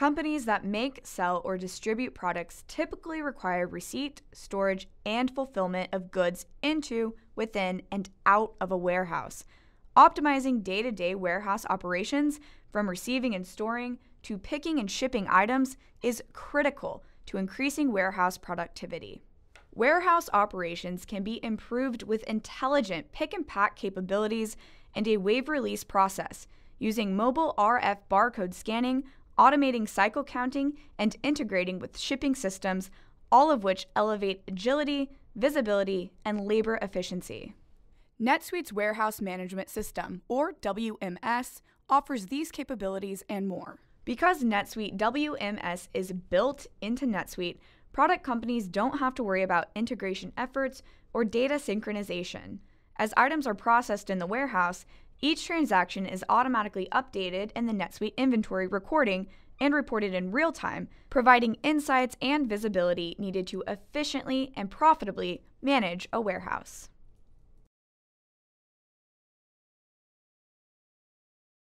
Companies that make, sell, or distribute products typically require receipt, storage, and fulfillment of goods into, within, and out of a warehouse, optimizing day to day warehouse operations from receiving and storing to picking and shipping items is critical to increasing warehouse productivity. Warehouse operations can be improved with intelligent pick and pack capabilities and a wave release process using mobile RF barcode scanning automating cycle counting, and integrating with shipping systems, all of which elevate agility, visibility, and labor efficiency. NetSuite's Warehouse Management System, or WMS, offers these capabilities and more. Because NetSuite WMS is built into NetSuite, product companies don't have to worry about integration efforts or data synchronization. As items are processed in the warehouse, each transaction is automatically updated in the NetSuite inventory recording and reported in real time, providing insights and visibility needed to efficiently and profitably manage a warehouse.